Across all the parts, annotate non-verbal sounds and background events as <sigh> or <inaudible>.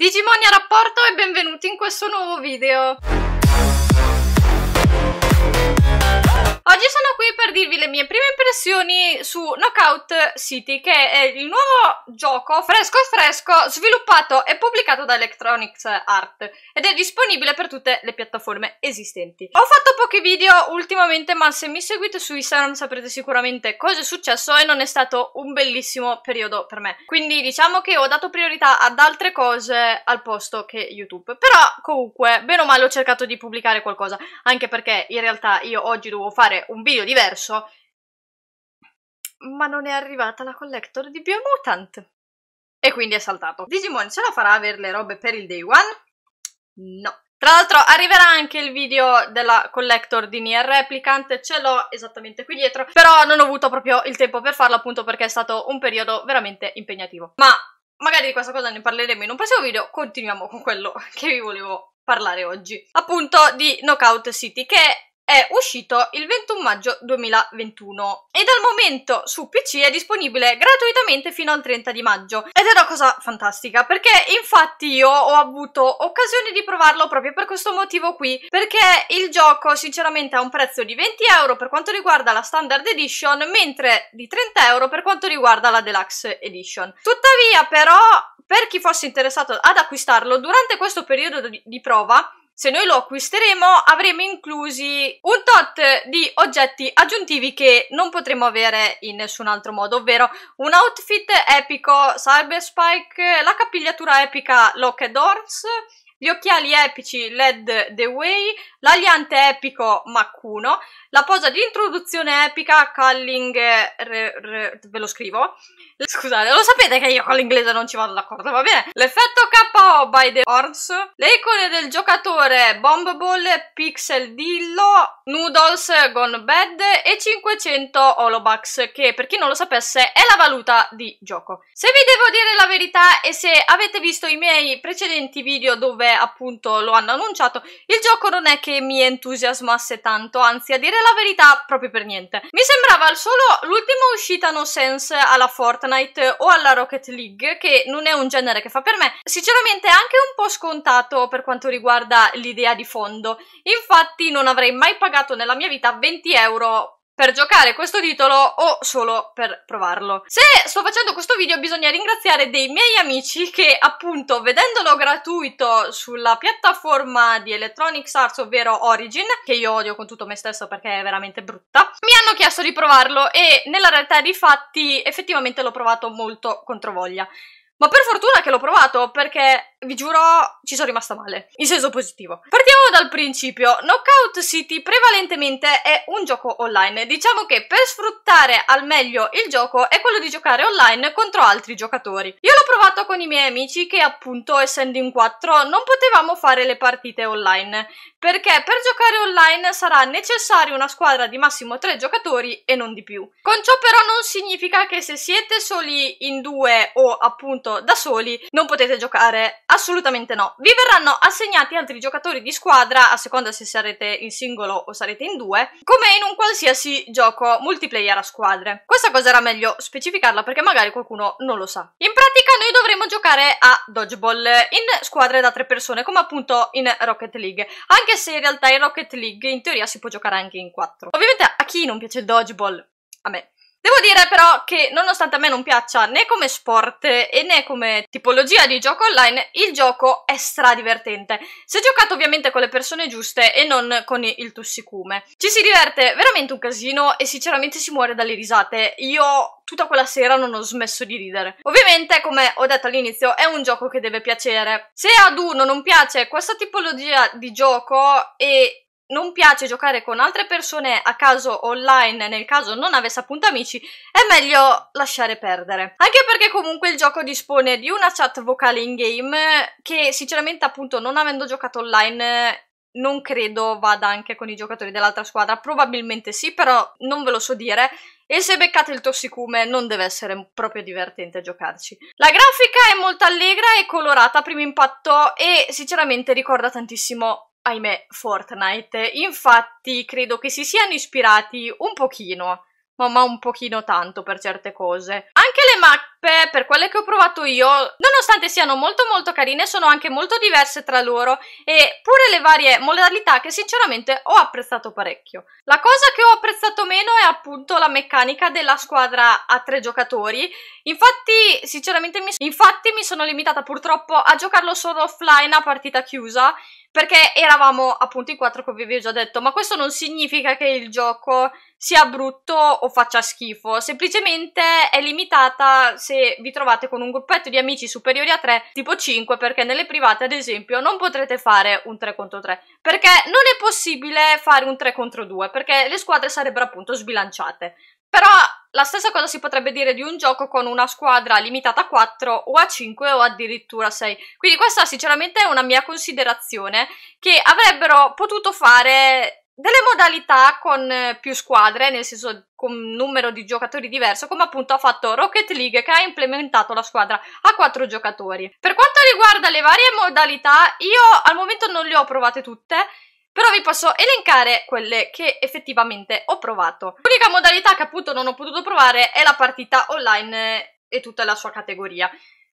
Digimonia rapporto e benvenuti in questo nuovo video! Oggi sono qui per dirvi le mie prime impressioni su Knockout City, che è il nuovo gioco fresco fresco sviluppato e pubblicato da Electronics Art ed è disponibile per tutte le piattaforme esistenti. Ho fatto pochi video ultimamente, ma se mi seguite su Instagram saprete sicuramente cosa è successo e non è stato un bellissimo periodo per me. Quindi diciamo che ho dato priorità ad altre cose al posto che YouTube. Però comunque, bene o male ho cercato di pubblicare qualcosa, anche perché in realtà io oggi dovevo fare un video diverso, ma non è arrivata la collector di Biomutant. E quindi è saltato. Digimon ce la farà avere le robe per il day one? No. Tra l'altro arriverà anche il video della collector di Nier Replicant, ce l'ho esattamente qui dietro, però non ho avuto proprio il tempo per farlo appunto perché è stato un periodo veramente impegnativo. Ma magari di questa cosa ne parleremo in un prossimo video, continuiamo con quello <laughs> che vi volevo parlare oggi. Appunto di Knockout City, che è uscito il 21 maggio 2021 e dal momento su PC è disponibile gratuitamente fino al 30 di maggio ed è una cosa fantastica perché infatti io ho avuto occasione di provarlo proprio per questo motivo qui perché il gioco sinceramente ha un prezzo di 20 euro per quanto riguarda la standard edition mentre di 30 euro per quanto riguarda la deluxe edition tuttavia però per chi fosse interessato ad acquistarlo durante questo periodo di prova se noi lo acquisteremo avremo inclusi un tot di oggetti aggiuntivi che non potremo avere in nessun altro modo, ovvero un outfit epico Cyber Spike, la capigliatura epica Locked Horns, gli occhiali epici LED The Way, l'aliante epico Mac 1, la posa di introduzione epica, calling, re, re, ve lo scrivo. Scusate, lo sapete che io con l'inglese non ci vado d'accordo, va bene? L'effetto KO by the Horns, le icone del giocatore Bomb Ball, Pixel Dillo, Noodles Gone Bad e 500 Holobucks, che per chi non lo sapesse è la valuta di gioco. Se vi devo dire la verità e se avete visto i miei precedenti video dove appunto lo hanno annunciato, il gioco non è che mi entusiasmasse tanto, anzi a dire la verità proprio per niente. Mi sembrava solo l'ultima uscita no sense alla Fortnite o alla Rocket League, che non è un genere che fa per me, sinceramente è anche un po' scontato per quanto riguarda l'idea di fondo. Infatti non avrei mai pagato nella mia vita 20 euro per giocare questo titolo o solo per provarlo. Se sto facendo questo video bisogna ringraziare dei miei amici che appunto vedendolo gratuito sulla piattaforma di Electronics Arts ovvero Origin, che io odio con tutto me stesso perché è veramente brutta, mi hanno chiesto di provarlo e nella realtà dei fatti effettivamente l'ho provato molto controvoglia. Ma per fortuna che l'ho provato perché vi giuro, ci sono rimasta male, in senso positivo. Partiamo dal principio. Knockout City prevalentemente è un gioco online. Diciamo che per sfruttare al meglio il gioco è quello di giocare online contro altri giocatori. Io l'ho provato con i miei amici che appunto, essendo in 4 non potevamo fare le partite online, perché per giocare online sarà necessaria una squadra di massimo 3 giocatori e non di più. Con ciò però non significa che se siete soli in 2 o appunto da soli non potete giocare Assolutamente no. Vi verranno assegnati altri giocatori di squadra a seconda se sarete in singolo o sarete in due, come in un qualsiasi gioco multiplayer a squadre. Questa cosa era meglio specificarla perché magari qualcuno non lo sa. In pratica noi dovremo giocare a dodgeball in squadre da tre persone, come appunto in Rocket League, anche se in realtà in Rocket League in teoria si può giocare anche in quattro. Ovviamente a chi non piace il dodgeball? A me. Devo dire però che nonostante a me non piaccia né come sport e né come tipologia di gioco online, il gioco è stradivertente. Se giocato ovviamente con le persone giuste e non con il tossicume. Ci si diverte veramente un casino e sinceramente si muore dalle risate. Io tutta quella sera non ho smesso di ridere. Ovviamente, come ho detto all'inizio, è un gioco che deve piacere. Se ad uno non piace questa tipologia di gioco e non piace giocare con altre persone a caso online nel caso non avesse appunto amici, è meglio lasciare perdere. Anche perché comunque il gioco dispone di una chat vocale in game che sinceramente appunto non avendo giocato online non credo vada anche con i giocatori dell'altra squadra, probabilmente sì, però non ve lo so dire. E se beccate il tossicume non deve essere proprio divertente giocarci. La grafica è molto allegra e colorata a primo impatto e sinceramente ricorda tantissimo ahimè, Fortnite. Infatti credo che si siano ispirati un pochino ma, ma un pochino tanto per certe cose. Anche le mappe, per quelle che ho provato io, nonostante siano molto molto carine, sono anche molto diverse tra loro e pure le varie modalità che sinceramente ho apprezzato parecchio. La cosa che ho apprezzato meno è appunto la meccanica della squadra a tre giocatori. Infatti, sinceramente, mi, infatti mi sono limitata purtroppo a giocarlo solo offline a partita chiusa perché eravamo appunto i quattro come vi ho già detto, ma questo non significa che il gioco sia brutto o faccia schifo, semplicemente è limitata se vi trovate con un gruppetto di amici superiori a 3, tipo 5, perché nelle private ad esempio non potrete fare un 3 contro 3, perché non è possibile fare un 3 contro 2, perché le squadre sarebbero appunto sbilanciate. Però la stessa cosa si potrebbe dire di un gioco con una squadra limitata a 4 o a 5 o addirittura a 6. Quindi questa sinceramente è una mia considerazione che avrebbero potuto fare delle modalità con eh, più squadre, nel senso con numero di giocatori diverso, come appunto ha fatto Rocket League che ha implementato la squadra a 4 giocatori. Per quanto riguarda le varie modalità, io al momento non le ho provate tutte, però vi posso elencare quelle che effettivamente ho provato. L'unica modalità che appunto non ho potuto provare è la partita online eh, e tutta la sua categoria.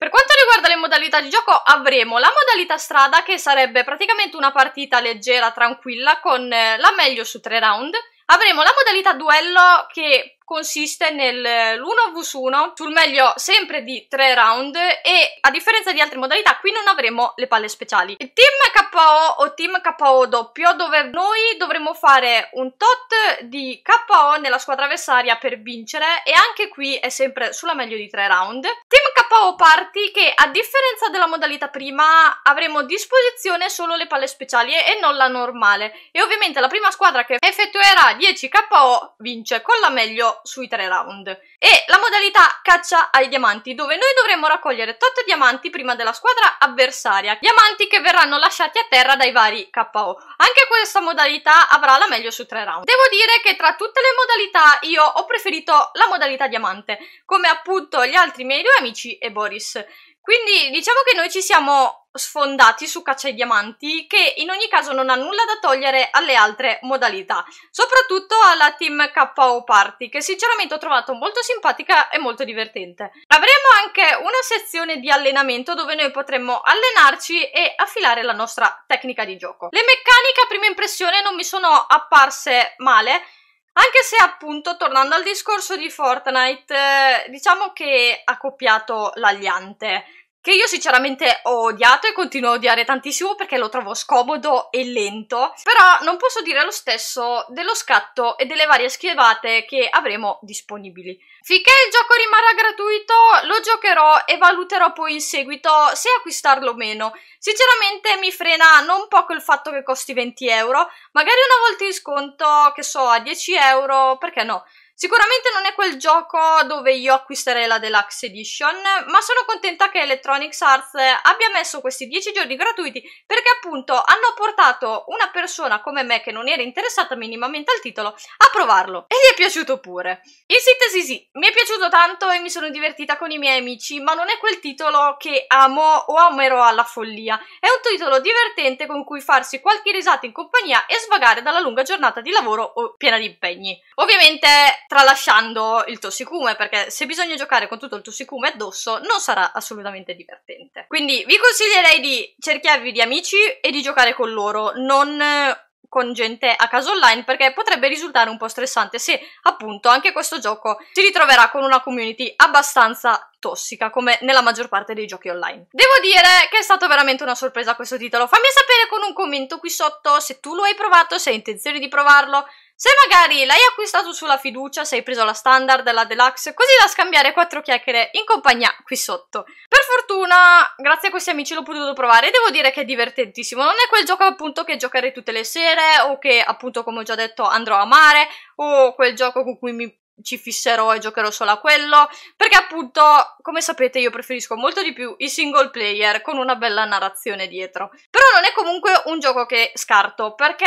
Per quanto riguarda le modalità di gioco avremo la modalità strada che sarebbe praticamente una partita leggera, tranquilla, con eh, la meglio su tre round. Avremo la modalità duello che consiste nell'1v1 eh, sul meglio sempre di 3 round e a differenza di altre modalità qui non avremo le palle speciali. Il team KO o team KO doppio dove noi dovremo fare un tot di KO nella squadra avversaria per vincere e anche qui è sempre sulla meglio di 3 round. Team KO party che a differenza della modalità prima avremo a disposizione solo le palle speciali e non la normale e ovviamente la prima squadra che effettuerà 10 KO vince con la meglio sui tre round. E la modalità caccia ai diamanti, dove noi dovremmo raccogliere tot diamanti prima della squadra avversaria, diamanti che verranno lasciati a terra dai vari KO. Anche questa modalità avrà la meglio su tre round. Devo dire che tra tutte le modalità io ho preferito la modalità diamante, come appunto gli altri miei due amici e Boris. Quindi diciamo che noi ci siamo sfondati su caccia ai diamanti che in ogni caso non ha nulla da togliere alle altre modalità, soprattutto alla team KO Party che sinceramente ho trovato molto simpatica e molto divertente. Avremo anche una sezione di allenamento dove noi potremmo allenarci e affilare la nostra tecnica di gioco. Le meccaniche a prima impressione non mi sono apparse male, anche se appunto, tornando al discorso di Fortnite, eh, diciamo che ha copiato l'Aliante che io sinceramente ho odiato e continuo a odiare tantissimo perché lo trovo scomodo e lento, però non posso dire lo stesso dello scatto e delle varie schivate che avremo disponibili. Finché il gioco rimarrà gratuito lo giocherò e valuterò poi in seguito se acquistarlo o meno. Sinceramente mi frena non poco il fatto che costi 20 euro, magari una volta in sconto che so a 10 euro, perché no? Sicuramente non è quel gioco dove io acquisterei la Deluxe Edition, ma sono contenta che Electronics Arts abbia messo questi 10 giorni gratuiti perché appunto hanno portato una persona come me che non era interessata minimamente al titolo a provarlo e gli è piaciuto pure. In sintesi sì, mi è piaciuto tanto e mi sono divertita con i miei amici, ma non è quel titolo che amo o amerò alla follia. È un titolo divertente con cui farsi qualche risata in compagnia e svagare dalla lunga giornata di lavoro o piena di impegni. Ovviamente tralasciando il tossicume, perché se bisogna giocare con tutto il tossicume addosso non sarà assolutamente divertente. Quindi vi consiglierei di cerchiarvi di amici e di giocare con loro, non eh, con gente a caso online perché potrebbe risultare un po' stressante se appunto anche questo gioco si ritroverà con una community abbastanza tossica come nella maggior parte dei giochi online. Devo dire che è stato veramente una sorpresa questo titolo. Fammi sapere con un commento qui sotto se tu lo hai provato, se hai intenzione di provarlo. Se magari l'hai acquistato sulla fiducia, se hai preso la standard, la deluxe, così da scambiare quattro chiacchiere in compagnia qui sotto. Per fortuna, grazie a questi amici l'ho potuto provare e devo dire che è divertentissimo. Non è quel gioco appunto che giocherei tutte le sere o che appunto come ho già detto andrò a amare o quel gioco con cui mi ci fisserò e giocherò solo a quello, perché appunto, come sapete, io preferisco molto di più i single player con una bella narrazione dietro. Però non è comunque un gioco che scarto, perché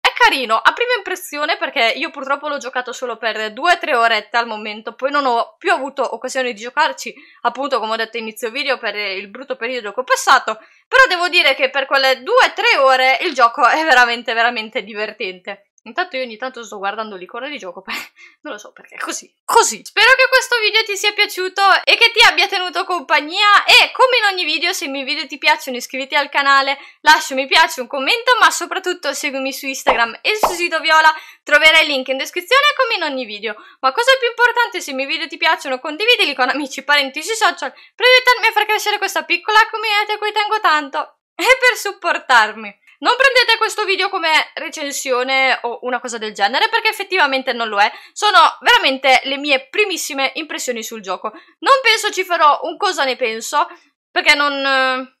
è carino, a prima impressione, perché io purtroppo l'ho giocato solo per 2-3 orette al momento, poi non ho più avuto occasione di giocarci, appunto come ho detto inizio video, per il brutto periodo che ho passato, però devo dire che per quelle 2-3 ore il gioco è veramente veramente divertente. Intanto io ogni tanto sto guardando l'icona di gioco, beh, <laughs> non lo so perché, così, così. Spero che questo video ti sia piaciuto e che ti abbia tenuto compagnia e come in ogni video, se i miei video ti piacciono iscriviti al canale, lascia un mi piace, un commento, ma soprattutto seguimi su Instagram e sul sito Viola, troverai il link in descrizione come in ogni video. Ma cosa più importante, se i miei video ti piacciono condividili con amici, parenti sui social per aiutarmi a far crescere questa piccola community a cui tengo tanto e per supportarmi. Non prendete questo video come recensione o una cosa del genere perché effettivamente non lo è. Sono veramente le mie primissime impressioni sul gioco. Non penso ci farò un cosa ne penso perché non... Eh,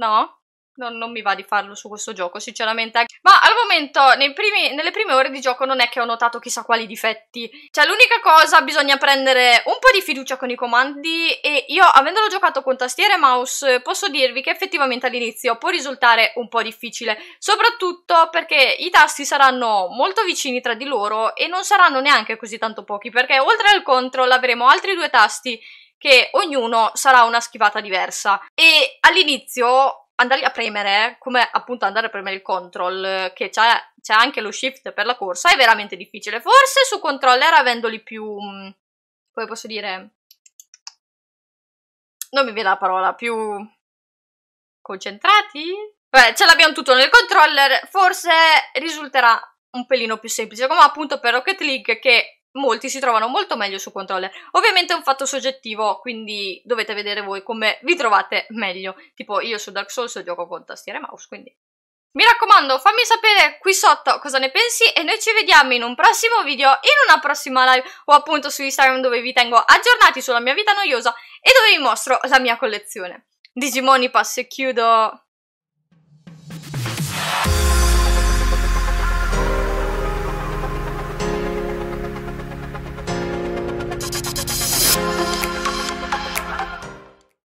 no, non, non, mi va di farlo su questo gioco, sinceramente. Ma al momento, primi, nelle prime ore di gioco, non è che ho notato chissà quali difetti. Cioè, l'unica cosa, bisogna prendere un po' di fiducia con i comandi. E io, avendolo giocato con tastiera e mouse, posso dirvi che effettivamente all'inizio può risultare un po' difficile. Soprattutto perché i tasti saranno molto vicini tra di loro e non saranno neanche così tanto pochi. Perché oltre al control avremo altri due tasti che ognuno sarà una schivata diversa. E all'inizio andare a premere, come appunto andare a premere il control, che c'è, c'è anche lo shift per la corsa, è veramente difficile. Forse su controller avendoli più... Mm, come posso dire... non mi viene la parola, più... concentrati? Beh, ce l'abbiamo tutto nel controller, forse risulterà un pelino più semplice, come appunto per Rocket League che molti si trovano molto meglio su controller. Ovviamente è un fatto soggettivo, quindi dovete vedere voi come vi trovate meglio. Tipo io su Dark Souls gioco con tastiere e mouse, quindi... Mi raccomando, fammi sapere qui sotto cosa ne pensi e noi ci vediamo in un prossimo video, in una prossima live o appunto su Instagram dove vi tengo aggiornati sulla mia vita noiosa e dove vi mostro la mia collezione. Digimoni passo e chiudo...